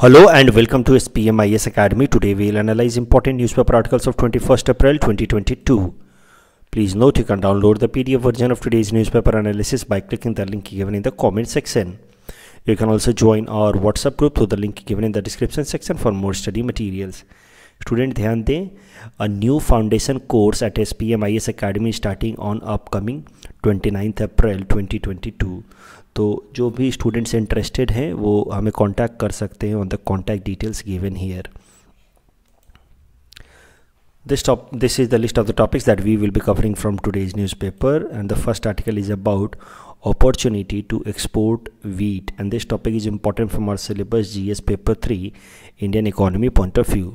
Hello and welcome to SPMIS Academy. Today we will analyze important newspaper articles of 21st April 2022. Please note you can download the PDF version of today's newspaper analysis by clicking the link given in the comment section. You can also join our WhatsApp group through the link given in the description section for more study materials. Student ध्यान दें A new foundation course at SPMIS Academy starting on upcoming 29th April 2022. तो जो भी students interested हैं वो हमें contact कर सकते हैं on the contact details given here this top this is the list of the topics that we will be covering from today's news paper and the first article is about opportunity to export wheat and this topic is important from our syllabus G paper three Indian economy point of view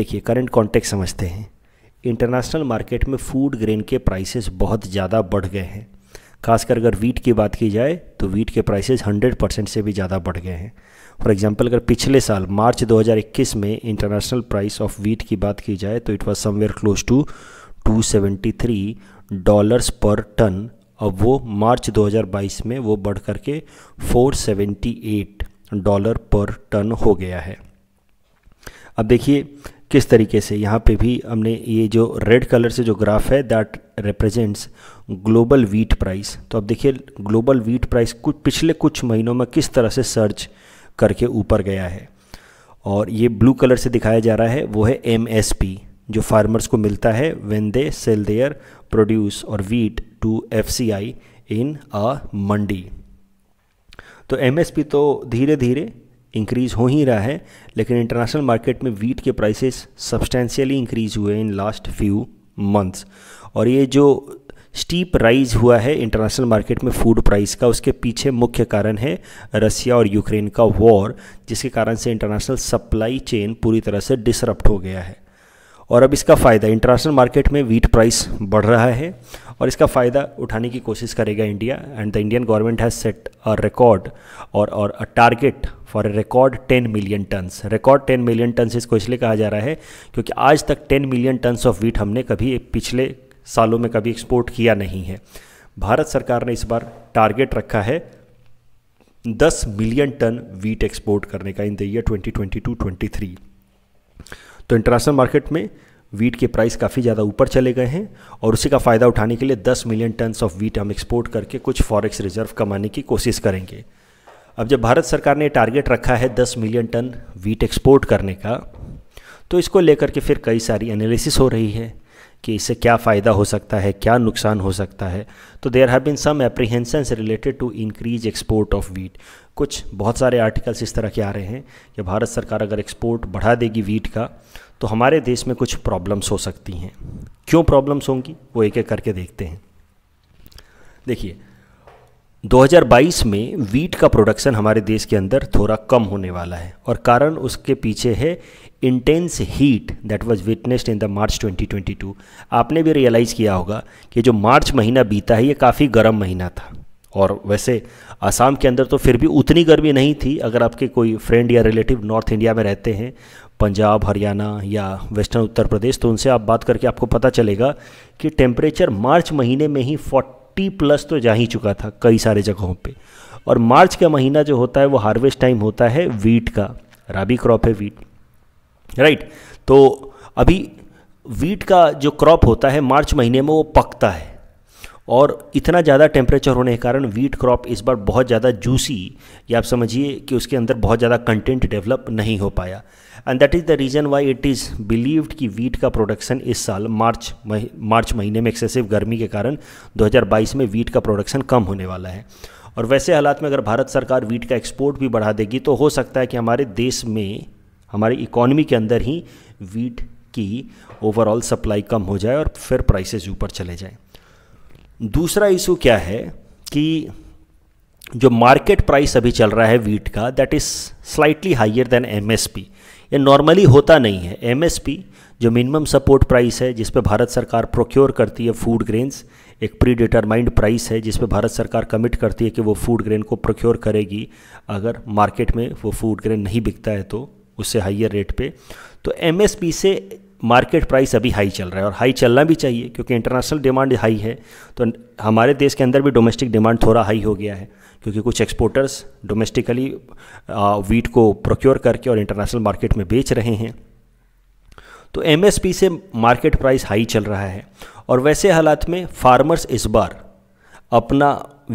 देखिए current context समझते हैं international market में food grain के prices बहुत ज़्यादा बढ़ गए हैं खासकर अगर वीट की बात की जाए तो वीट के प्राइसेस 100 परसेंट से भी ज़्यादा बढ़ गए हैं फॉर एग्जांपल अगर पिछले साल मार्च 2021 में इंटरनेशनल प्राइस ऑफ वीट की बात की जाए तो it was somewhere close to 273 dollars per ton अब वो मार्च 2022 में वो बढ़ करके 478 डॉलर पर टन हो गया है अब देखिए किस तरीके से यहाँ पे भी हमने ये जो रेड कलर से जो ग्राफ है that represents global wheat price तो अब देखिए ग्लोबल वीट प्राइस कुछ पिछले कुछ महीनों में किस तरह से सर्च करके ऊपर गया है और ये ब्लू कलर से दिखाया जा रहा है वो है एम जो फार्मर्स को मिलता है when they sell their produce और wheat to F C I in a mandi तो एम तो धीरे धीरे इंक्रीज हो ही रहा है लेकिन इंटरनेशनल मार्केट में वीट के प्राइसेस सब्सटैंशियली इंक्रीज हुए इन लास्ट फ्यू मंथ्स और ये जो स्टीप राइज हुआ है इंटरनेशनल मार्केट में फूड प्राइस का उसके पीछे मुख्य कारण है रसिया और यूक्रेन का वॉर जिसके कारण से इंटरनेशनल सप्लाई चेन पूरी तरह से डिसरप्ट हो गया है और अब इसका फ़ायदा इंटरनेशनल मार्केट में वीट प्राइस बढ़ रहा है और इसका फ़ायदा उठाने की कोशिश करेगा India and the Indian government has set a record और और a target for record 10 million tons record 10 million tons इसको इसलिए कहा जा रहा है क्योंकि आज तक 10 मिलियन टन्स ऑफ वीट हमने कभी पिछले सालों में कभी एक्सपोर्ट किया नहीं है भारत सरकार ने इस बार टारगेट रखा है 10 मिलियन टन वीट एक्सपोर्ट करने का इन द ईयर 2022-23 तो इंटरनेशनल मार्केट में वीट के प्राइस काफ़ी ज़्यादा ऊपर चले गए हैं और उसी का फ़ायदा उठाने के लिए 10 मिलियन टन्स ऑफ वीट हम एक्सपोर्ट करके कुछ फॉरेक्स रिजर्व कमाने की कोशिश करेंगे अब जब भारत सरकार ने टारगेट रखा है 10 मिलियन टन वीट एक्सपोर्ट करने का तो इसको लेकर के फिर कई सारी एनालिसिस हो रही है कि इससे क्या फ़ायदा हो सकता है क्या नुकसान हो सकता है तो there have been some apprehensions related to increase export of wheat कुछ बहुत सारे आर्टिकल्स इस तरह के आ रहे हैं कि भारत सरकार अगर एक्सपोर्ट बढ़ा देगी वीट का तो हमारे देश में कुछ प्रॉब्लम्स हो सकती हैं क्यों प्रॉब्लम्स होंगी वो एक एक करके देखते हैं देखिए 2022 में वीट का प्रोडक्शन हमारे देश के अंदर थोड़ा कम होने वाला है और कारण उसके पीछे है intense heat that was witnessed in the March 2022 आपने भी रियलाइज़ किया होगा कि जो मार्च महीना बीता है ये काफ़ी गर्म महीना था और वैसे असम के अंदर तो फिर भी उतनी गर्मी नहीं थी अगर आपके कोई फ्रेंड या रिलेटिव नॉर्थ इंडिया में रहते हैं पंजाब हरियाणा या वेस्टर्न उत्तर प्रदेश तो उनसे आप बात करके आपको पता चलेगा कि टेम्परेचर मार्च महीने में ही फोर्ट फोर्टी प्लस तो जा ही चुका था कई सारे जगहों पे और मार्च का महीना जो होता है वो हार्वेस्ट टाइम होता है वीट का राबी क्रॉप है वीट राइट तो अभी वीट का जो क्रॉप होता है मार्च महीने में वो पकता है और इतना ज़्यादा टेम्परेचर होने के कारण वीट क्रॉप इस बार बहुत ज़्यादा जूसी या आप समझिए कि उसके अंदर बहुत ज़्यादा कंटेंट डेवलप नहीं हो पाया and that is the reason why it is believed कि वीट का प्रोडक्शन इस साल मार्च मही मार्च महीने में एक्सेसिव गर्मी के कारण 2022 में वीट का प्रोडक्शन कम होने वाला है और वैसे हालात में अगर भारत सरकार वीट का एक्सपोर्ट भी बढ़ा देगी तो हो सकता है कि हमारे देश में हमारी इकोनॉमी के अंदर ही वीट की ओवरऑल सप्लाई कम हो जाए और फिर प्राइसेस ऊपर चले जाएं दूसरा इशू क्या है कि जो मार्केट प्राइस अभी चल रहा है वीट का that is slightly higher than M S P ये नॉर्मली होता नहीं है एम जो मिनिमम सपोर्ट प्राइस है जिस पर भारत सरकार प्रोक्योर करती है फूड ग्रेन्स एक प्री डिटरमाइंड प्राइस है जिस पर भारत सरकार कमिट करती है कि वो फूड ग्रेन को प्रोक्योर करेगी अगर मार्केट में वो फूड ग्रेन नहीं बिकता है तो उससे हाइयर रेट पे तो एमएसपी से मार्केट प्राइस अभी हाई चल रहा है और हाई चलना भी चाहिए क्योंकि इंटरनेशनल डिमांड हाई है तो हमारे देश के अंदर भी डोमेस्टिक डिमांड थोड़ा हाई हो गया है क्योंकि कुछ एक्सपोर्टर्स डोमेस्टिकली वीट को प्रोक्योर करके और इंटरनेशनल मार्केट में बेच रहे हैं तो एम से मार्केट प्राइस हाई चल रहा है और वैसे हालात में फार्मर्स इस बार अपना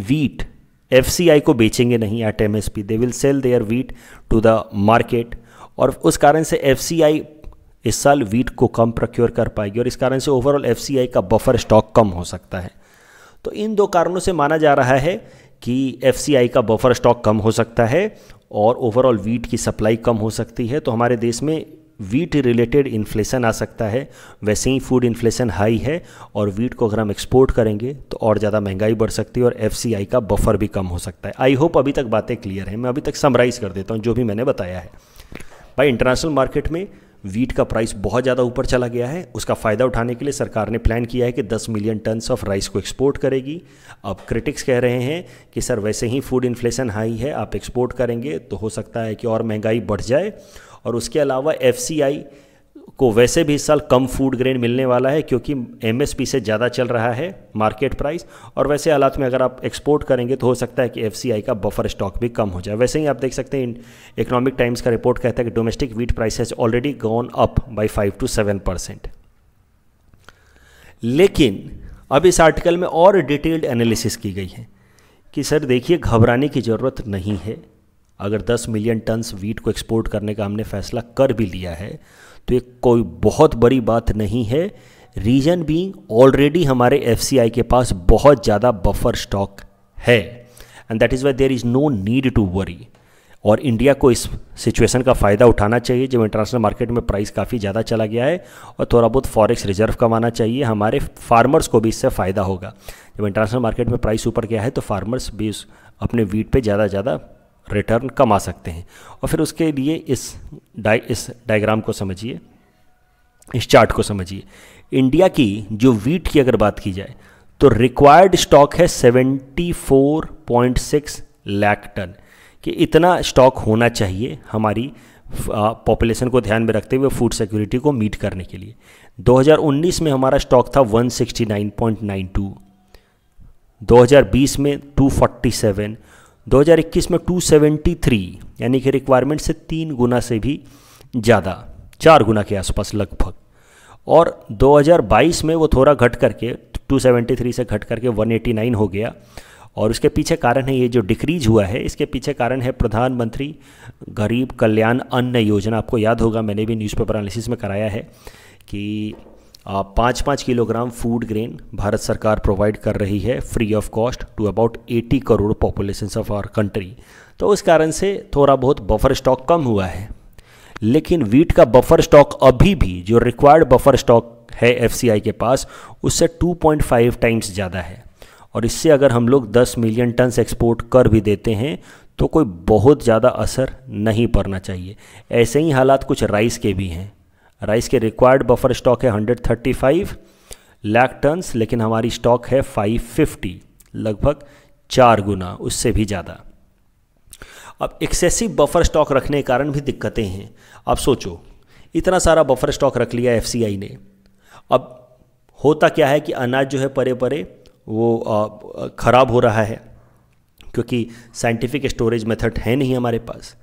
वीट एफ को बेचेंगे नहीं at M they will sell their wheat to the market और उस कारण से एफ इस साल वीट को कम प्रोक्योर कर पाएगी और इस कारण से ओवरऑल एफ का बफर स्टॉक कम हो सकता है तो इन दो कारणों से माना जा रहा है कि एफ का बफर स्टॉक कम हो सकता है और ओवरऑल वीट की सप्लाई कम हो सकती है तो हमारे देश में वीट रिलेटेड इन्फ्लेशन आ सकता है वैसे ही फूड इन्फ्लेशन हाई है और वीट को अगर हम एक्सपोर्ट करेंगे तो और ज़्यादा महंगाई बढ़ सकती है और एफ का बफर भी कम हो सकता है आई होप अभी तक बातें क्लियर हैं मैं अभी तक समराइज़ कर देता हूँ जो भी मैंने बताया है भाई इंटरनेशनल मार्केट में वीट का प्राइस बहुत ज़्यादा ऊपर चला गया है उसका फ़ायदा उठाने के लिए सरकार ने प्लान किया है कि 10 मिलियन टन्स ऑफ राइस को एक्सपोर्ट करेगी अब क्रिटिक्स कह रहे हैं कि सर वैसे ही फूड इन्फ्लेशन हाई है आप एक्सपोर्ट करेंगे तो हो सकता है कि और महंगाई बढ़ जाए और उसके अलावा एफ को वैसे भी इस साल कम फूड ग्रेन मिलने वाला है क्योंकि एमएसपी से ज़्यादा चल रहा है मार्केट प्राइस और वैसे हालात में अगर आप एक्सपोर्ट करेंगे तो हो सकता है कि एफ का बफर स्टॉक भी कम हो जाए वैसे ही आप देख सकते हैं इकोनॉमिक टाइम्स का रिपोर्ट कहता है कि domestic wheat price has already gone up by five to seven percent लेकिन अब इस आर्टिकल में और डिटेल्ड एनालिसिस की गई है कि सर देखिए घबराने की ज़रूरत नहीं है अगर 10 मिलियन टन्स वीट को एक्सपोर्ट करने का हमने फैसला कर भी लिया है तो ये कोई बहुत बड़ी बात नहीं है रीजन बीइंग ऑलरेडी हमारे एफ के पास बहुत ज़्यादा बफर स्टॉक है and that is why there is no need to worry और इंडिया को इस सिचुएशन का फ़ायदा उठाना चाहिए जब इंटरनेशनल मार्केट में प्राइस काफ़ी ज़्यादा चला गया है और थोड़ा बहुत फॉरेक्स रिजर्व कमाना चाहिए हमारे फार्मर्स को भी इससे फ़ायदा होगा जब इंटरनेशनल मार्केट में प्राइस ऊपर गया है तो फार्मर्स भी अपने वीट पे ज़्यादा ज़्यादा रिटर्न कमा सकते हैं और फिर उसके लिए इस डाइ इस डायग्राम को समझिए इस चार्ट को समझिए इंडिया की जो वीट की अगर बात की जाए तो रिक्वायर्ड स्टॉक है 74.6 लाख टन कि इतना स्टॉक होना चाहिए हमारी पॉपुलेशन को ध्यान में रखते हुए फूड सिक्योरिटी को मीट करने के लिए 2019 में हमारा स्टॉक था 169.92 2020 में 247 2021 में 273 यानी कि रिक्वायरमेंट से तीन गुना से भी ज़्यादा चार गुना के आसपास लगभग और 2022 में वो थोड़ा घट करके 273 से घट करके 189 हो गया और उसके पीछे कारण है ये जो डिक्रीज हुआ है इसके पीछे कारण है प्रधानमंत्री गरीब कल्याण अन्न योजना आपको याद होगा मैंने भी न्यूज़पेपर एनालिसिस में कराया है कि पाँच पाँच किलोग्राम फूड ग्रेन भारत सरकार प्रोवाइड कर रही है free of cost to about 80 crore population of our country तो उस कारण से थोड़ा बहुत बफर स्टॉक कम हुआ है लेकिन वीट का बफर स्टॉक अभी भी जो रिक्वायर्ड बफर स्टॉक है एफ के पास उससे 2.5 टाइम्स ज़्यादा है और इससे अगर हम लोग 10 मिलियन टन्स एक्सपोर्ट कर भी देते हैं तो कोई बहुत ज़्यादा असर नहीं पड़ना चाहिए ऐसे ही हालात कुछ राइस के भी हैं राइस के रिक्वायर्ड बफर स्टॉक है 135 लाख टन्स लेकिन हमारी स्टॉक है 550 लगभग चार गुना उससे भी ज़्यादा अब एक्सेसिव बफर स्टॉक रखने के कारण भी दिक्कतें हैं अब सोचो इतना सारा बफर स्टॉक रख लिया एफ ने अब होता क्या है कि अनाज जो है परे परे वो ख़राब हो रहा है क्योंकि साइंटिफिक स्टोरेज मेथड है नहीं हमारे पास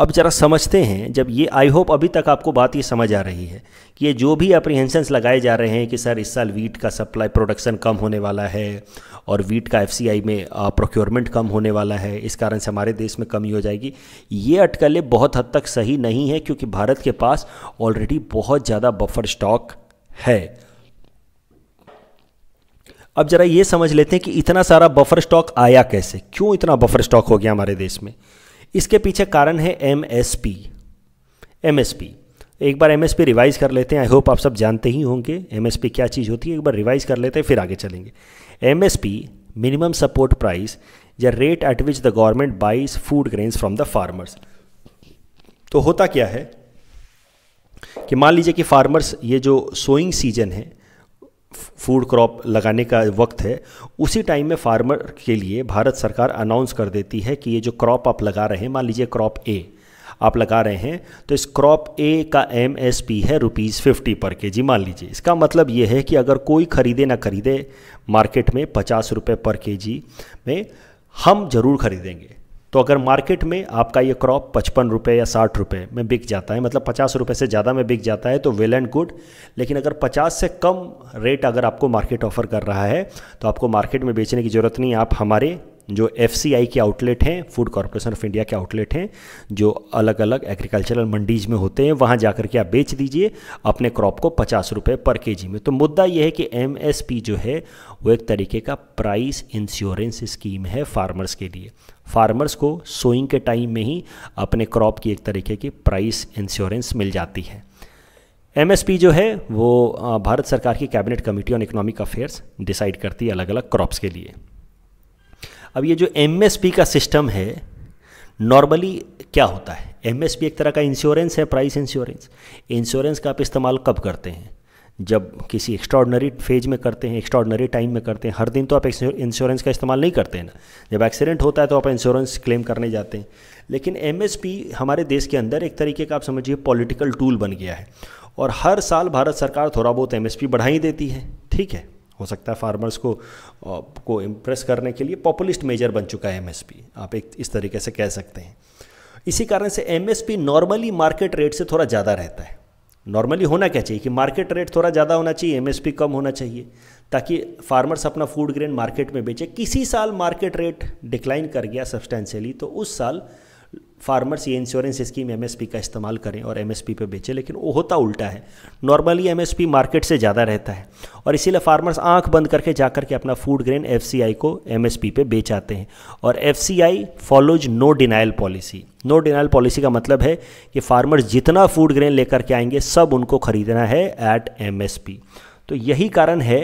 अब ज़रा समझते हैं जब ये आई होप अभी तक आपको बात ये समझ आ रही है कि ये जो भी अप्रीहेंशंस लगाए जा रहे हैं कि सर इस साल वीट का सप्लाई प्रोडक्शन कम होने वाला है और वीट का एफसीआई में प्रोक्योरमेंट कम होने वाला है इस कारण से हमारे देश में कमी हो जाएगी ये अटकलें बहुत हद तक सही नहीं है क्योंकि भारत के पास ऑलरेडी बहुत ज़्यादा बफर स्टॉक है अब जरा ये समझ लेते हैं कि इतना सारा बफर स्टॉक आया कैसे क्यों इतना बफर स्टॉक हो गया हमारे देश में इसके पीछे कारण है M S P M S P एक बार एम एस पी रिवाइज़ कर लेते हैं आई होप आप सब जानते ही होंगे एम एस पी क्या चीज़ होती है एक बार रिवाइज़ कर लेते हैं फिर आगे चलेंगे M S P minimum support price या rate at which the government buys food grains from the farmers तो होता क्या है कि मान लीजिए कि फार्मर्स ये जो सोइंग सीजन है फूड क्रॉप लगाने का वक्त है उसी टाइम में फार्मर के लिए भारत सरकार अनाउंस कर देती है कि ये जो क्रॉप आप लगा रहे हैं मान लीजिए क्रॉप ए आप लगा रहे हैं तो इस क्रॉप ए का एम एस पी है रुपीज़ फिफ्टी पर के जी मान लीजिए इसका मतलब ये है कि अगर कोई ख़रीदे ना ख़रीदे मार्केट में पचास रुपये पर के जी में हम ज़रूर ख़रीदेंगे तो अगर मार्केट में आपका ये क्रॉप पचपन रुपये या साठ रुपये में बिक जाता है मतलब पचास रुपये से ज़्यादा में बिक जाता है तो वेल एंड गुड लेकिन अगर पचास से कम रेट अगर आपको मार्केट ऑफर कर रहा है तो आपको मार्केट में बेचने की ज़रूरत नहीं आप हमारे जो एफ के आउटलेट हैं फूड कॉरपोरेशन ऑफ इंडिया के आउटलेट हैं जो अलग अलग एग्रीकल्चरल मंडीज में होते हैं वहाँ जा के आप बेच दीजिए अपने क्रॉप को पचास रुपये पर के में तो मुद्दा यह है कि एम जो है वो एक तरीके का प्राइस इंश्योरेंस स्कीम है फार्मर्स के लिए फार्मर्स को सोइंग के टाइम में ही अपने क्रॉप की एक तरीके की प्राइस इंश्योरेंस मिल जाती है एमएसपी जो है वो भारत सरकार की cabinet committee on economic affairs decide करती है अलग अलग क्रॉप्स के लिए अब ये जो एमएसपी का सिस्टम है नॉर्मली क्या होता है एमएसपी एक तरह का इंश्योरेंस है प्राइस इंश्योरेंस इंश्योरेंस का आप इस्तेमाल कब करते हैं जब किसी एक्स्ट्रॉडनरी फेज में करते हैं एक्स्ट्रॉडनरी टाइम में करते हैं हर दिन तो आप इंश्योरेंस का इस्तेमाल नहीं करते हैं ना जब एक्सीडेंट होता है तो आप इंश्योरेंस क्लेम करने जाते हैं लेकिन एम हमारे देश के अंदर एक तरीके का आप समझिए पॉलिटिकल टूल बन गया है और हर साल भारत सरकार थोड़ा बहुत एम बढ़ा ही देती है ठीक है हो सकता है फार्मर्स को को इम्प्रेस करने के लिए पॉपुलिस्ट मेजर बन चुका है एम आप एक इस तरीके से कह सकते हैं इसी कारण से एम नॉर्मली मार्केट रेट से थोड़ा ज़्यादा रहता है नॉर्मली होना क्या चाहिए कि मार्केट रेट थोड़ा ज़्यादा होना चाहिए एमएसपी कम होना चाहिए ताकि फार्मर्स अपना फूड ग्रेन मार्केट में बेचे किसी साल मार्केट रेट डिक्लाइन कर गया सब्सटेंशियली तो उस साल फार्मर्स ये इंश्योरेंस स्कीम एमएसपी का इस्तेमाल करें और एमएसपी पे बेचें लेकिन वो होता उल्टा है नॉर्मली एमएसपी मार्केट से ज़्यादा रहता है और इसीलिए फार्मर्स आंख बंद करके जा करके अपना फूड ग्रेन एफसीआई को एमएसपी पे बेच आते हैं और FCI follows no denial policy no denial policy का मतलब है कि फार्मर्स जितना फूड ग्रेन लेकर के आएंगे सब उनको खरीदना है एट पी तो यही कारण है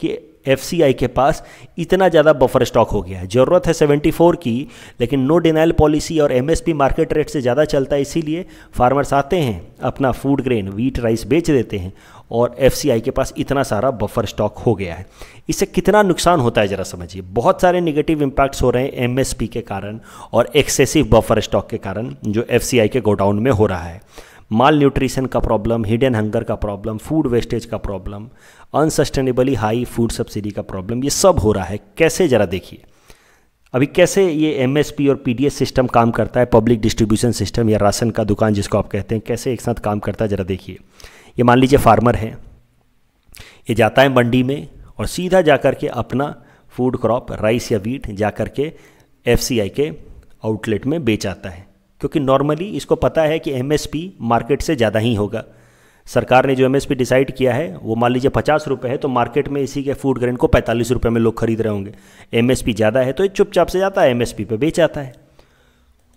कि एफ के पास इतना ज़्यादा बफर स्टॉक हो गया है ज़रूरत है 74 की लेकिन नो डिनाइल पॉलिसी और एम मार्केट रेट से ज़्यादा चलता है इसीलिए फार्मर्स आते हैं अपना फूड ग्रेन वीट राइस बेच देते हैं और एफ के पास इतना सारा बफर स्टॉक हो गया है इससे कितना नुकसान होता है ज़रा समझिए बहुत सारे निगेटिव इम्पैक्ट्स हो रहे हैं एम के कारण और एक्सेसिव बफर स्टॉक के कारण जो एफ के गोडाउन में हो रहा है माल न्यूट्रिशन का प्रॉब्लम हिडन हंगर का प्रॉब्लम फूड वेस्टेज का problem unsustainably high food subsidy का प्रॉब्लम ये सब हो रहा है कैसे ज़रा देखिए अभी कैसे ये एम और पी सिस्टम काम करता है पब्लिक डिस्ट्रीब्यूशन सिस्टम या राशन का दुकान जिसको आप कहते हैं कैसे एक साथ काम करता है ज़रा देखिए ये मान लीजिए फार्मर हैं ये जाता है मंडी में और सीधा जा कर के अपना फूड क्रॉप राइस या वीट जा कर के एफ के आउटलेट में बेच आता है क्योंकि नॉर्मली इसको पता है कि एमएसपी मार्केट से ज़्यादा ही होगा सरकार ने जो एमएसपी डिसाइड किया है वो मान लीजिए पचास रुपये है तो मार्केट में इसी के फूड ग्रेन को पैंतालीस रुपये में लोग खरीद रहे होंगे एमएसपी ज़्यादा है तो ये चुपचाप से जाता है एमएसपी पे बेच आता है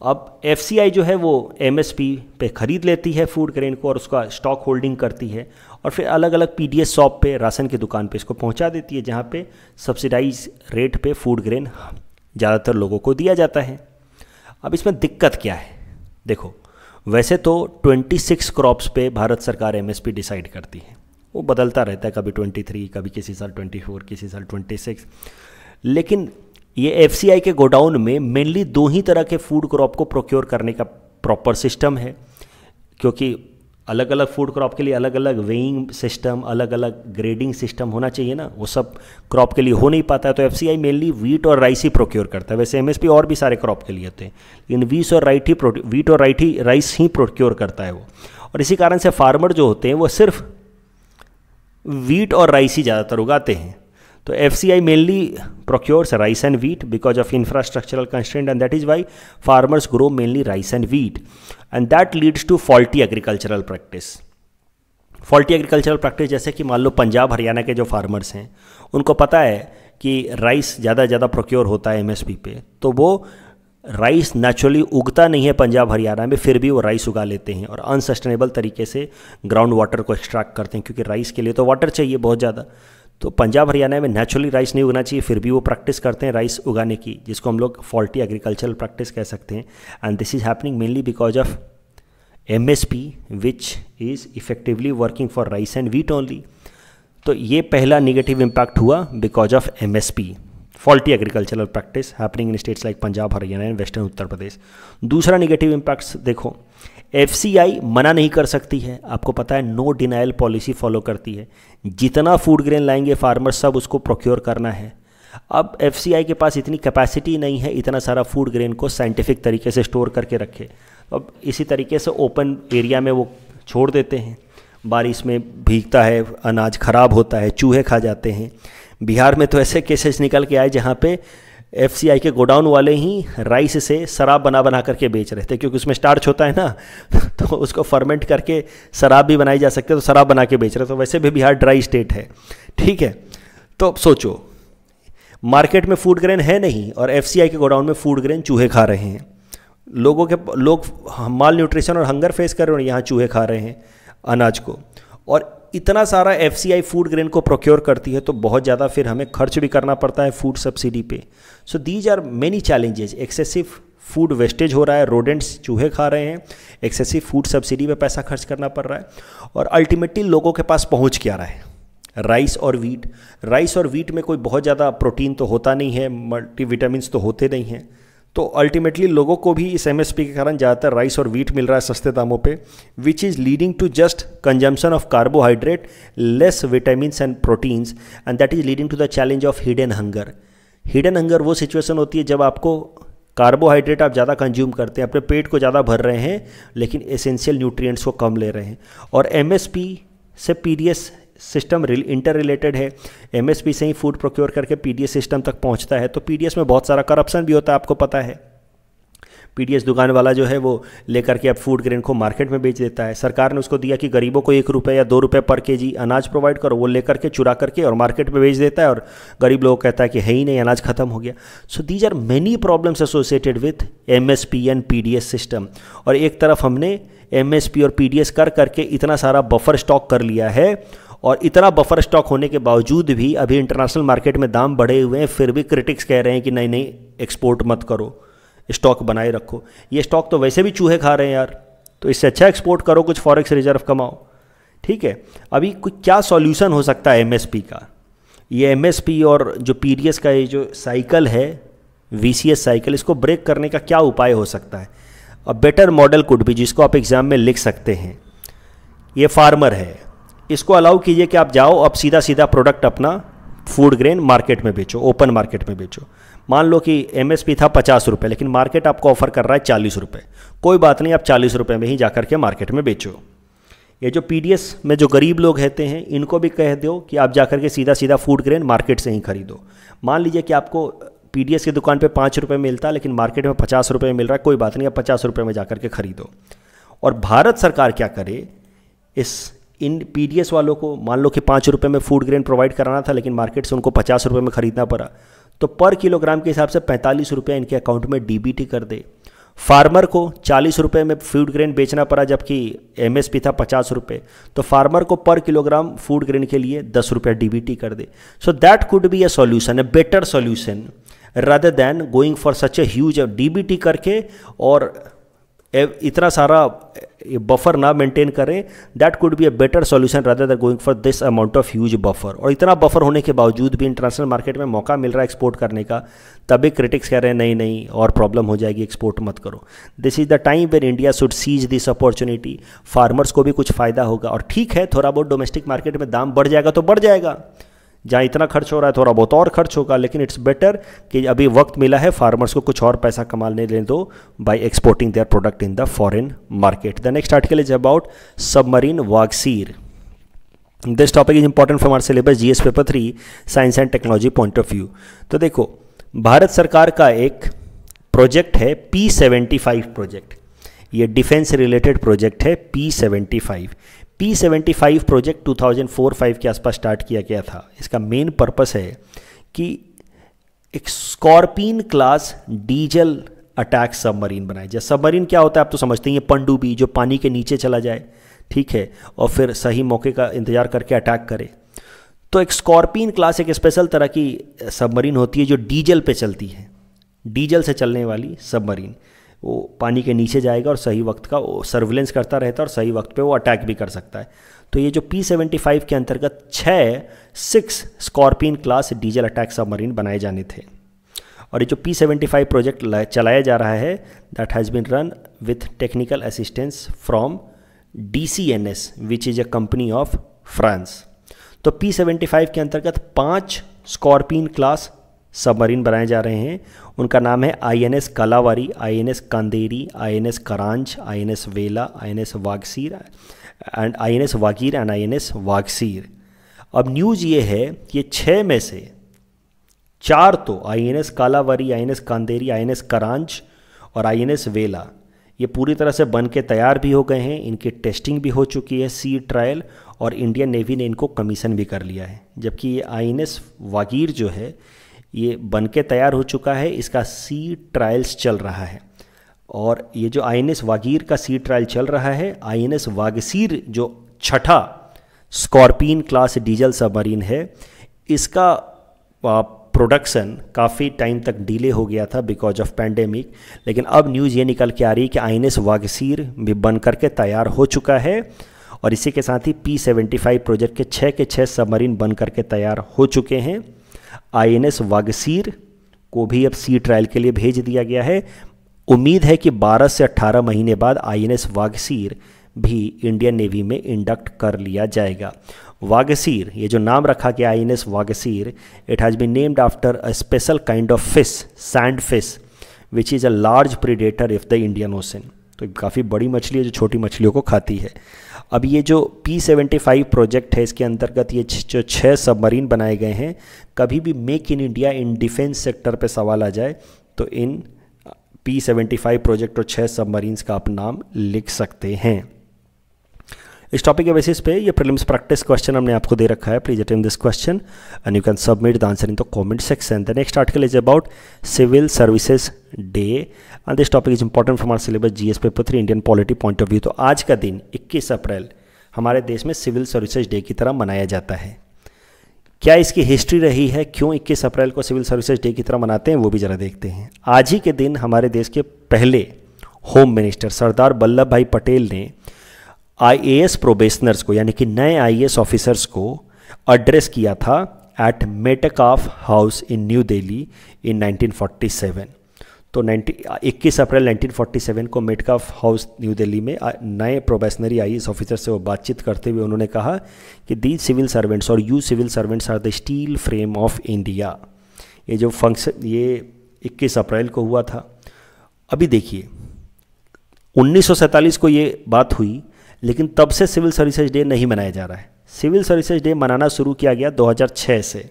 अब एफ जो है वो एम पे ख़रीद लेती है फूड ग्रेन को और उसका स्टॉक होल्डिंग करती है और फिर अलग अलग पी डी शॉप पे राशन की दुकान पे इसको पहुंचा देती है जहाँ पे सब्सिडाइज रेट पे फूड ग्रेन ज़्यादातर लोगों को दिया जाता है अब इसमें दिक्कत क्या है देखो वैसे तो 26 क्रॉप्स पे भारत सरकार एमएसपी डिसाइड करती है वो बदलता रहता है कभी 23 कभी किसी साल 24 किसी साल 26 लेकिन ये एफ के गोडाउन में मेनली दो ही तरह के फूड क्रॉप को प्रोक्योर करने का प्रॉपर सिस्टम है क्योंकि अलग अलग फूड क्रॉप के लिए अलग अलग वेइंग सिस्टम अलग अलग ग्रेडिंग सिस्टम होना चाहिए ना वो सब क्रॉप के लिए हो नहीं पाता है तो एफ मेनली वीट और राइस ही प्रोक्योर करता है वैसे एम और भी सारे क्रॉप के लिए होते हैं लेकिन वीस और राइट ही वीट और राइट ही राइस ही प्रोक्योर करता है वो और इसी कारण से फार्मर जो होते हैं वो सिर्फ वीट और राइस ही ज़्यादातर उगाते हैं तो F C I mainly procures rice and wheat because of infrastructural constraint and that is why farmers grow mainly rice and wheat and that leads to faulty agricultural practice faulty agricultural practice जैसे कि मान लो पंजाब हरियाणा के जो farmers हैं उनको पता है कि राइस ज़्यादा ज़्यादा प्रोक्योर होता है एमएसपी पे तो वो राइस नेचुरली उगता नहीं है पंजाब हरियाणा में फिर भी वो राइस उगा लेते हैं और अनसस्टेनेबल तरीके से ग्राउंड वाटर को एक्सट्रैक्ट करते हैं क्योंकि राइस के लिए तो वाटर चाहिए बहुत ज़्यादा तो पंजाब हरियाणा में नेचुरली राइस नहीं उगना चाहिए फिर भी वो प्रैक्टिस करते हैं राइस उगाने की जिसको हम लोग फॉल्टी एग्रीकल्चरल प्रैक्टिस कह सकते हैं and this is happening mainly because of M S P which is effectively working for rice and wheat only तो ये पहला निगेटिव इम्पैक्ट हुआ because of M S P faulty agricultural practice happening in states like Punjab Haryana and western Uttar Pradesh दूसरा negative impacts देखो F मना नहीं कर सकती है आपको पता है नो डिनाइल पॉलिसी फॉलो करती है जितना फूड ग्रेन लाएंगे फार्मर सब उसको प्रोक्योर करना है अब एफ के पास इतनी कैपेसिटी नहीं है इतना सारा फूड ग्रेन को साइंटिफिक तरीके से स्टोर करके रखे तो अब इसी तरीके से ओपन एरिया में वो छोड़ देते हैं बारिश में भीगता है अनाज ख़राब होता है चूहे खा जाते हैं बिहार में तो ऐसे केसेस निकल के आए जहाँ पे एफ के गोडाउन वाले ही राइस से शराब बना बना करके बेच रहे थे क्योंकि उसमें स्टार्च होता है ना तो उसको फर्मेंट करके शराब भी बनाई जा सकती है तो शराब बना के बेच रहे तो वैसे भी बिहार ड्राई स्टेट है ठीक है तो सोचो मार्केट में फूड ग्रेन है नहीं और एफ के गोडाउन में फूड ग्रेन चूहे खा रहे हैं लोगों के लोग माल न्यूट्रिशन और हंगर फेस कर रहे हैं यहाँ चूहे खा रहे हैं अनाज को और इतना सारा एफ फूड ग्रेन को प्रोक्योर करती है तो बहुत ज़्यादा फिर हमें खर्च भी करना पड़ता है फूड सब्सिडी पे so these are many challenges excessive food wastage हो रहा है रोडेंट्स चूहे खा रहे हैं एक्सेसिव फूड सब्सिडी पे पैसा खर्च करना पड़ रहा है और अल्टीमेटली लोगों के पास पहुंच क्या रहा है राइस और वीट राइस और वीट में कोई बहुत ज़्यादा प्रोटीन तो होता नहीं है मल्टी विटामिन तो होते नहीं हैं तो अल्टीमेटली लोगों को भी इस एमएसपी के कारण ज़्यादातर राइस और वीट मिल रहा है सस्ते दामों पे which is leading to just consumption of carbohydrate less vitamin and proteins and that is leading to the challenge of hidden hunger hidden hunger वो सिचुएशन होती है जब आपको कार्बोहाइड्रेट आप ज़्यादा कंज्यूम करते हैं अपने पेट को ज़्यादा भर रहे हैं लेकिन एसेंशियल न्यूट्रिएंट्स को कम ले रहे हैं और एमएसपी से पीडीएस सिस्टम इंटर रिलेटेड है एमएसपी से ही फूड प्रोक्योर करके पीडीएस सिस्टम तक पहुंचता है तो पीडीएस में बहुत सारा करप्शन भी होता है आपको पता है पीडीएस दुकान वाला जो है वो लेकर के अब फूड ग्रेन को मार्केट में बेच देता है सरकार ने उसको दिया कि गरीबों को एक रुपये या दो रुपये पर के जी अनाज प्रोवाइड करो वो लेकर के चुरा करके और मार्केट में बेच देता है और गरीब लोग कहता है कि है ही नहीं अनाज खत्म हो गया so these are many problems associated with M S P and P D S system और एक तरफ हमने एम एस पी और पी डी एस कर करके इतना सारा बफर स्टॉक कर लिया है और इतना बफर स्टॉक होने के बावजूद भी अभी इंटरनेशनल मार्केट में दाम बढ़े हुए हैं फिर भी क्रिटिक्स कह रहे हैं कि नहीं नहीं एक्सपोर्ट मत करो स्टॉक बनाए रखो ये स्टॉक तो वैसे भी चूहे खा रहे हैं यार तो इससे अच्छा एक्सपोर्ट करो कुछ फॉरेक्स रिजर्व कमाओ ठीक है अभी कोई क्या सॉल्यूशन हो सकता है एमएसपी का ये एमएसपी और जो पीडीएस का ये जो साइकिल है वीसीएस साइकिल इसको ब्रेक करने का क्या उपाय हो सकता है अ बेटर मॉडल कुड भी जिसको आप एग्ज़ाम में लिख सकते हैं ये फार्मर है इसको अलाउ कीजिए कि आप जाओ अब सीधा सीधा प्रोडक्ट अपना फूड ग्रेन मार्केट में बेचो ओपन मार्केट में बेचो मान लो कि एम था पचास रुपये लेकिन मार्केट आपको ऑफर कर रहा है चालीस रुपये कोई बात नहीं आप चालीस रुपये में ही जा के मार्केट में बेचो ये जो पी में जो गरीब लोग रहते हैं इनको भी कह दो कि आप जा के सीधा सीधा फूड ग्रेन मार्केट से ही खरीदो मान लीजिए कि आपको पी डी की दुकान पर पाँच रुपये मिलता है लेकिन मार्केट में पचास रुपये में मिल रहा है कोई बात नहीं आप पचास रुपये में जा के खरीदो और भारत सरकार क्या करे इस इन पी वालों को मान लो कि पाँच रुपये में फूड ग्रेन प्रोवाइड कराना था लेकिन मार्केट से उनको पचास रुपये में ख़रीदना पड़ा तो पर किलोग्राम के हिसाब से पैंतालीस रुपये इनके अकाउंट में डीबीटी कर दे फार्मर को चालीस रुपये में फूड ग्रेन बेचना पड़ा जबकि एमएसपी था पचास रुपये तो फार्मर को पर किलोग्राम फूड ग्रेन के लिए दस रुपये डी कर दे so that could be a solution a better solution rather than going for such a huge D T करके और इतना सारा बफर ना मेंटेन करें that could be a better solution rather than going for this amount of huge buffer और इतना buffer होने के बावजूद भी इंटरनेशनल मार्केट में मौका मिल रहा है एक्सपोर्ट करने का तभी क्रिटिक्स कह रहे हैं नहीं नहीं और प्रॉब्लम हो जाएगी एक्सपोर्ट मत करो this is the time where India should seize this opportunity farmers को भी कुछ फ़ायदा होगा और ठीक है थोड़ा बहुत डोमेस्टिक मार्केट में दाम बढ़ जाएगा तो बढ़ जाएगा जहाँ इतना खर्च हो रहा है थोड़ा बहुत और खर्च होगा लेकिन इट्स बेटर कि अभी वक्त मिला है फार्मर्स को कुछ और पैसा कमाने लेने दो by exporting their product in the foreign market the next article is about submarine Vagsheer this topic is important for our syllabus GS paper three science and technology point of view तो देखो भारत सरकार का एक प्रोजेक्ट है P seventy five project ये defence related project है P seventy five P seventy five project two thousand four five के आसपास स्टार्ट किया गया था इसका मेन पर्पस है कि एक Scorpene class diesel attack submarine बनाए जाए सबमरीन क्या होता है आप तो समझते हैं ये जो पानी के नीचे चला जाए ठीक है और फिर सही मौके का इंतजार करके अटैक करे तो एक स्कॉर्पिन क्लास एक स्पेशल तरह की सबमरीन होती है जो डीजल पे चलती है डीजल से चलने वाली सबमरीन वो पानी के नीचे जाएगा और सही वक्त का सर्विलेंस करता रहता है और सही वक्त पे वो अटैक भी कर सकता है तो ये जो पी सेवेंटी फाइव के अंतर्गत छः six Scorpene class diesel attack submarine बनाए जाने थे और ये जो पी सेवेंटी फाइव प्रोजेक्ट चलाया जा रहा है that has been run with technical assistance from D C N S which is a company of France तो पी सेवेंटी फाइव के अंतर्गत पाँच स्कॉर्पियन क्लास सबमरीन बनाए जा रहे हैं उनका नाम है INS Kalvari INS Khanderi INS Karanj INS Vela INS Vagsheer and INS Vagir and INS Vagsheer अब न्यूज़ ये है कि छः में से चार तो INS Kalvari INS Khanderi INS Karanj और आईएनएस वेला ये पूरी तरह से बन के तैयार भी हो गए हैं इनकी टेस्टिंग भी हो चुकी है सी ट्रायल और इंडियन नेवी ने इनको कमीशन भी कर लिया है जबकि ये आई एन वागीर जो है ये बन के तैयार हो चुका है इसका सी ट्रायल्स चल रहा है और ये जो आई वागीर का सी ट्रायल चल रहा है आई वागसीर जो छठा स्कॉर्पिन क्लास डीजल सबमरीन है इसका प्रोडक्शन काफ़ी टाइम तक डिले हो गया था बिकॉज ऑफ पैंडेमिक लेकिन अब न्यूज़ ये निकल के आ रही है कि आई वागसीर भी बन करके तैयार हो चुका है और इसी के साथ ही पी सेवेंटी फाइव प्रोजेक्ट के छः के छः सबमरीन बन करके तैयार हो चुके हैं आईएनएस वागसीर को भी अब सी ट्रायल के लिए भेज दिया गया है उम्मीद है कि 12 से 18 महीने बाद आईएनएस वागसीर भी इंडियन नेवी में इंडक्ट कर लिया जाएगा वागसीर ये जो नाम रखा गया I N S Vagsheer it has been named after a special kind of fish sand fish which is a large predator if the Indian ocean तो काफ़ी बड़ी मछली है जो छोटी मछलियों को खाती है अब ये जो पी सेवेंटी फाइव प्रोजेक्ट है इसके अंतर्गत ये जो छः सबमरीन बनाए गए हैं कभी भी make in India in defence sector पे सवाल आ जाए तो इन पी सेवेंटी फाइव प्रोजेक्ट और छः सबमरीन्स का आप नाम लिख सकते हैं इस टॉपिक के बेसिस पे ये प्रीलिम्स प्रैक्टिस क्वेश्चन हमने आपको दे रखा है please attempt this question and you can submit the answer in the comment section the next article is about civil services day and this topic is important for our syllabus GS paper three Indian polity point of view तो आज का दिन इक्कीस अप्रैल हमारे देश में civil services day की तरह मनाया जाता है क्या इसकी हिस्ट्री रही है क्यों 21 अप्रैल को सिविल सर्विसेज डे की तरह मनाते हैं वो भी ज़रा देखते हैं आज ही के दिन हमारे देश के पहले होम मिनिस्टर सरदार वल्लभ भाई पटेल ने आईएएस प्रोबेशनर्स को यानी कि नए आईएएस ऑफिसर्स को एड्रेस किया था at Metcalfe house in New Delhi in 1947 तो 19 इक्कीस अप्रैल 1947 को Metcalfe house New Delhi में नए प्रोबेशनरी आई ऑफिसर से वो बातचीत करते हुए उन्होंने कहा कि दी सिविल सर्वेंट्स और you civil servants are the steel frame of India ये जो फंक्शन ये 21 अप्रैल को हुआ था अभी देखिए 1947 को ये बात हुई लेकिन तब से सिविल सर्विसेज डे नहीं मनाया जा रहा है सिविल सर्विसेज डे मनाना शुरू किया गया 2006 से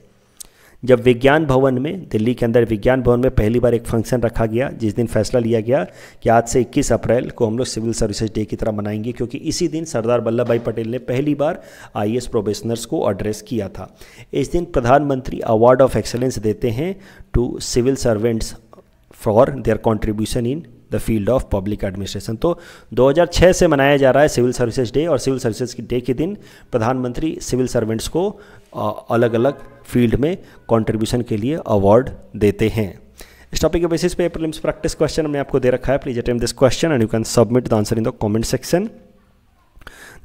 जब विज्ञान भवन में दिल्ली के अंदर विज्ञान भवन में पहली बार एक फंक्शन रखा गया जिस दिन फैसला लिया गया कि आज से 21 अप्रैल को हम लोग सिविल सर्विसेज डे की तरह मनाएंगे क्योंकि इसी दिन सरदार वल्लभ भाई पटेल ने पहली बार आई एस प्रोबेशनर्स को एड्रेस किया था इस दिन प्रधानमंत्री अवार्ड ऑफ एक्सेलेंस देते हैं to civil servants for their contribution in the field of public administration तो 2006 से मनाया जा रहा है सिविल सर्विसेज डे और सिविल सर्विसेज डे के दिन प्रधानमंत्री सिविल सर्वेंट्स को अलग अलग फील्ड में कॉन्ट्रीब्यूशन के लिए अवार्ड देते हैं इस टॉपिक के बेसिस पे प्रीलिम्स प्रैक्टिस क्वेश्चन हमने आपको दे रखा है please attempt this question and you can submit the answer in the comment section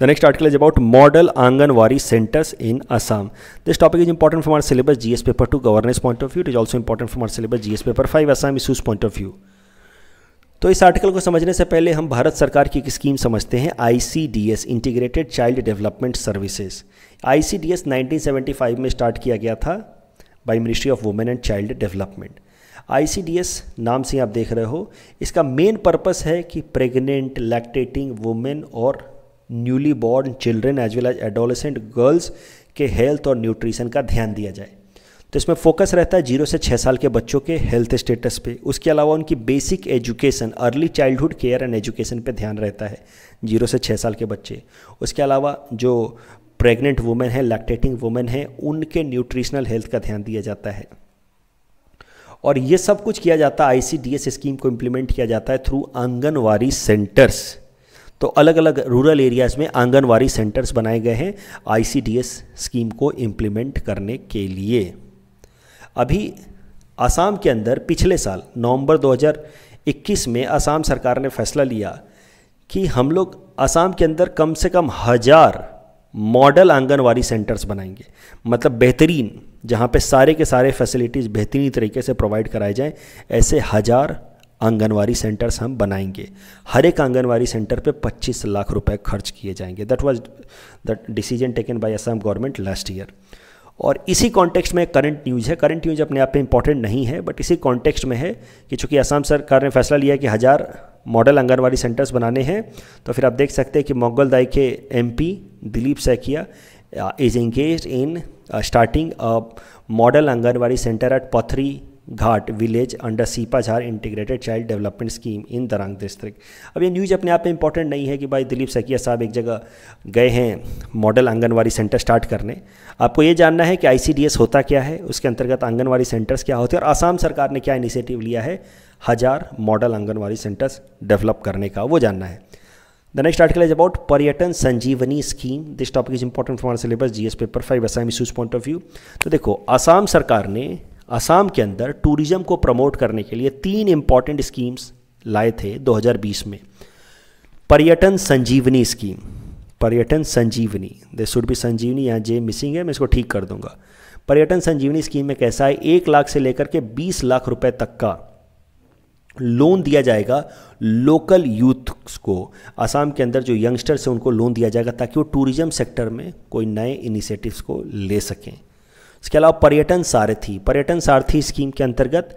the next article is about model anganwadi centres in Assam this topic is important for our syllabus GS paper two governance point of view it is also important for our syllabus GS paper five Assam issues point of view तो इस article को समझने से पहले हम भारत सरकार की एक स्कीम समझते हैं ICDS integrated child development services ICDS 1975 में स्टार्ट किया गया था by ministry of women and child development ICDS नाम से आप देख रहे हो इसका मेन पर्पस है कि प्रेग्नेंट लैक्टेटिंग वुमेन और newly born children as well as adolescent girls के हेल्थ और न्यूट्रिशन का ध्यान दिया जाए तो इसमें फोकस रहता है जीरो से छः साल के बच्चों के हेल्थ स्टेटस पे उसके अलावा उनकी basic education early childhood care and education पे ध्यान रहता है जीरो से छः साल के बच्चे उसके अलावा जो प्रेग्नेंट वुमेन है लैक्टेटिंग वुमेन है उनके न्यूट्रिशनल हेल्थ का ध्यान दिया जाता है और ये सब कुछ किया जाता है आई स्कीम को इम्प्लीमेंट किया जाता है थ्रू आंगनवाड़ी सेंटर्स तो अलग अलग रूरल एरियाज़ में आंगनवाड़ी सेंटर्स बनाए गए हैं आईसीडीएस स्कीम को इम्प्लीमेंट करने के लिए अभी आसाम के अंदर पिछले साल नवंबर 2021 में आसाम सरकार ने फैसला लिया कि हम लोग आसाम के अंदर कम से कम हज़ार मॉडल आंगनवाड़ी सेंटर्स बनाएंगे मतलब बेहतरीन जहाँ पे सारे के सारे फैसिलिटीज़ बेहतरीन तरीके से प्रोवाइड कराए जाएं ऐसे हज़ार आंगनवाड़ी सेंटर्स हम बनाएंगे हर एक आंगनवाड़ी सेंटर पे 25 लाख रुपए खर्च किए जाएंगे that was the decision taken by Assam government last year और इसी कॉन्टेक्स्ट में करंट न्यूज़ है करंट न्यूज़ अपने आप में इंपॉर्टेंट नहीं है बट इसी कॉन्टेक्स्ट में है कि चूँकि असम सरकार ने फैसला लिया कि हज़ार मॉडल आंगनबाड़ी सेंटर्स बनाने हैं तो फिर आप देख सकते हैं कि मोगल दाई के M Dilip Saikia is engage in starting model anganwadi centre at Pathari Ghat village under Sipajhar integrated child development scheme in Darrang district अब ये न्यूज़ अपने आप में इंपॉर्टेंट नहीं है कि भाई दिलीप सकिया साहब एक जगह गए हैं मॉडल आंगनवाड़ी सेंटर स्टार्ट करने आपको ये जानना है कि आई होता क्या है उसके अंतर्गत आंगनवाड़ी सेंटर्स क्या होते हैं और आसाम सरकार ने क्या इनिशिएटिव लिया है हज़ार मॉडल आंगनवाड़ी सेंटर्स डेवलप करने का वो जानना है the next article is about Paryatan Sanjivani scheme this topic is important for syllabus GS paper five Assam issues point of view तो देखो आसाम सरकार ने असम के अंदर टूरिज़्म को प्रमोट करने के लिए तीन इम्पॉर्टेंट स्कीम्स लाए थे 2020 में पर्यटन संजीवनी स्कीम पर्यटन संजीवनी दे शुड बी संजीवनी यहाँ जे मिसिंग है मैं इसको ठीक कर दूंगा पर्यटन संजीवनी स्कीम में कैसा है एक लाख से लेकर के बीस लाख रुपए तक का लोन दिया जाएगा लोकल यूथ को असम के अंदर जो यंगस्टर्स हैं उनको लोन दिया जाएगा ताकि वो टूरिज्म सेक्टर में कोई नए इनिशिएटिव्स को ले सकें इसके अलावा पर्यटन सारथी पर्यटन सारथी स्कीम के अंतर्गत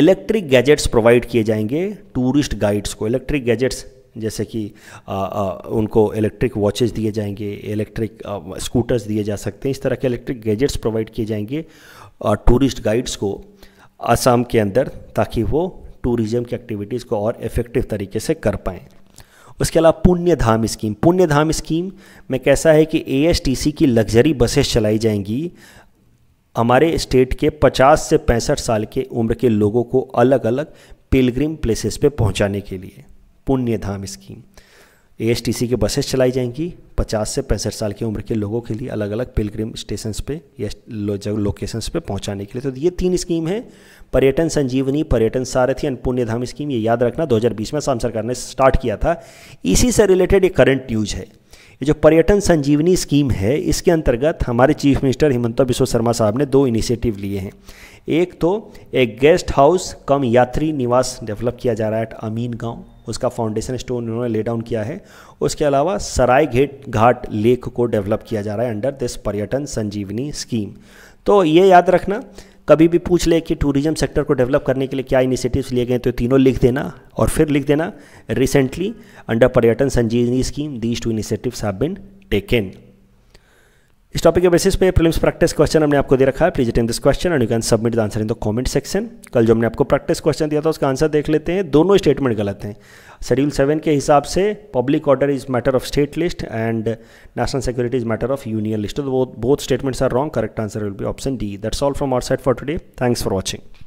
इलेक्ट्रिक गैजेट्स प्रोवाइड किए जाएंगे टूरिस्ट गाइड्स को इलेक्ट्रिक गैजेट्स जैसे कि आ, आ, उनको इलेक्ट्रिक वॉचेस दिए जाएंगे इलेक्ट्रिक स्कूटर्स दिए जा सकते हैं इस तरह के इलेक्ट्रिक गैजेट्स प्रोवाइड किए जाएंगे टूरिस्ट गाइड्स को आसाम के अंदर ताकि वो टूरिज़म की एक्टिविटीज़ को और इफ़ेक्टिव तरीके से कर पाएँ उसके अलावा पुण्य धाम स्कीम पुण्य धाम स्कीम में कैसा है कि ए की लग्जरी बसेस चलाई जाएंगी हमारे स्टेट के 50 से पैंसठ साल के उम्र के लोगों को अलग अलग पिलग्रिम प्लेसेस पे पहुंचाने के लिए पुण्य धाम स्कीम ए के बसेस चलाई जाएंगी 50 से पैंसठ साल की उम्र के लोगों के लिए अलग अलग पिलग्रिम स्टेशन पे या लो, लोकेशंस पे पहुंचाने के लिए तो ये तीन स्कीम है पर्यटन संजीवनी पर्यटन सारथी एंड पुण्यधाम स्कीम ये याद रखना 2020 में आसाम सरकार ने स्टार्ट किया था इसी से रिलेटेड ये करंट न्यूज है ये जो पर्यटन संजीवनी स्कीम है इसके अंतर्गत हमारे चीफ मिनिस्टर हिमंता बिश्व शर्मा साहब ने दो इनिशिएटिव लिए हैं एक तो एक गेस्ट हाउस कम यात्री निवास डेवलप किया जा रहा है अमीन गाँव उसका फाउंडेशन स्टोन उन्होंने ले डाउन किया है उसके अलावा सराय घेट घाट लेक को डेवलप किया जा रहा है अंडर दिस पर्यटन संजीवनी स्कीम तो ये याद रखना कभी भी पूछ ले कि टूरिज्म सेक्टर को डेवलप करने के लिए क्या इनिशिएटिव्स लिए गए तो तीनों लिख देना और फिर लिख देना recently under Paryatan Sanjivani scheme these two initiatives have been taken इस टॉपिक के बेसिस पे प्रीलिम्स प्रैक्टिस क्वेश्चन हमने आपको दे रखा है please attend this question and you can submit the answer in the comment section कल जो हमने आपको प्रैक्टिस क्वेश्चन दिया था उसका आंसर देख लेते हैं दोनों स्टेटमेंट गलत हैं शेड्यूल सेवन के हिसाब से public order is matter of state list and national security is matter of union list तो both statements are wrong correct answer will be option D that's all from our side for today thanks for watching